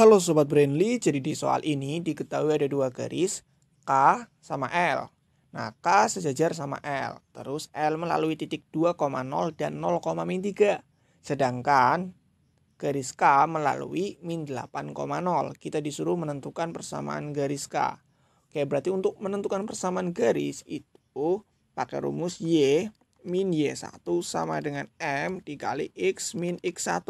Halo Sobat Brainly. jadi di soal ini diketahui ada dua garis K sama L. Nah, K sejajar sama L, terus L melalui titik 2,0 dan 0,3. Sedangkan garis K melalui min 8,0. Kita disuruh menentukan persamaan garis K. Oke, berarti untuk menentukan persamaan garis itu pakai rumus Y min Y1 sama dengan M dikali X min X1.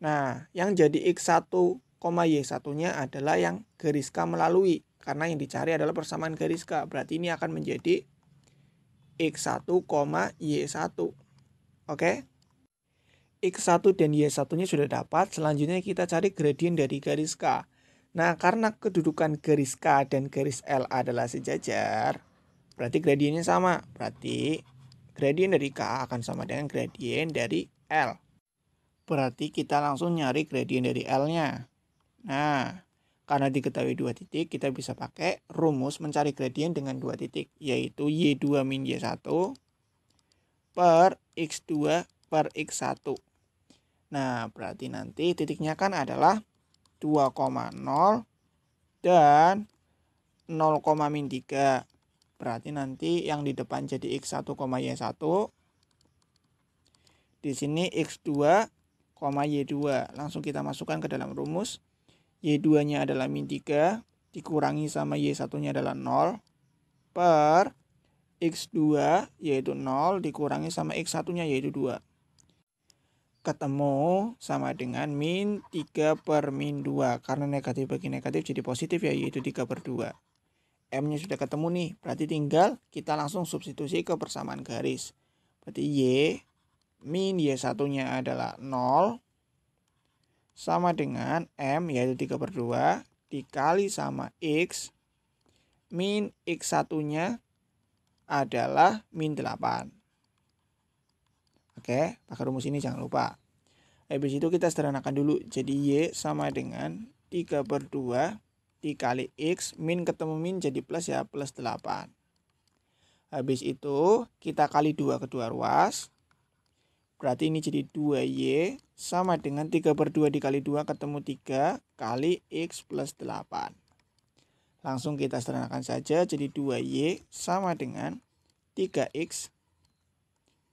Nah, yang jadi X1, Y1-nya adalah yang garis K melalui. Karena yang dicari adalah persamaan garis K. Berarti ini akan menjadi X1, Y1. Oke? X1 dan Y1-nya sudah dapat. Selanjutnya kita cari gradien dari garis K. Nah, karena kedudukan garis K dan garis L adalah sejajar, berarti gradiennya sama. Berarti gradien dari K akan sama dengan gradien dari L berarti kita langsung nyari gradient dari L-nya. Nah, karena diketahui dua titik, kita bisa pakai rumus mencari gradient dengan dua titik, yaitu Y2 min Y1 per X2 per X1. Nah, berarti nanti titiknya kan adalah 2,0 dan 0, min 3. Berarti nanti yang di depan jadi X1, Y1. Di sini X2 Y2. Langsung kita masukkan ke dalam rumus. Y2-nya adalah min 3 dikurangi sama Y1-nya adalah 0 per X2 yaitu 0 dikurangi sama X1-nya yaitu 2. Ketemu sama dengan min 3 per min 2. Karena negatif bagi negatif jadi positif ya yaitu 3 per 2. M-nya sudah ketemu nih. Berarti tinggal kita langsung substitusi ke persamaan garis. Berarti Y min Y1-nya adalah 0 sama dengan M yaitu 3 per 2 dikali sama X min X1-nya adalah min 8. Oke, pakai rumus ini jangan lupa. Habis itu kita sederhanakan dulu. Jadi Y sama dengan 3 per 2 dikali X, min ketemu min jadi plus ya, plus 8. Habis itu kita kali 2 kedua ruas, Berarti ini jadi 2Y sama dengan 3 per 2 dikali 2 ketemu 3 kali X plus 8. Langsung kita sederhanakan saja jadi 2Y sama dengan 3X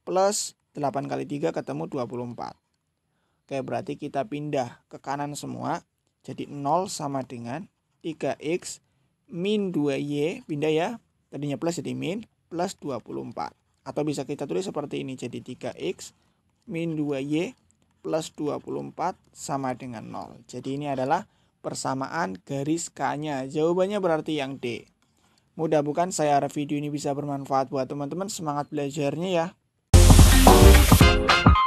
plus 8 kali 3 ketemu 24. Oke berarti kita pindah ke kanan semua. Jadi 0 sama dengan 3X min 2Y pindah ya. Tadinya plus jadi min plus 24. Atau bisa kita tulis seperti ini jadi 3X min 2y plus 24 sama dengan 0. Jadi ini adalah persamaan garis K-nya. Jawabannya berarti yang D. Mudah bukan? Saya harap video ini bisa bermanfaat buat teman-teman. Semangat belajarnya ya.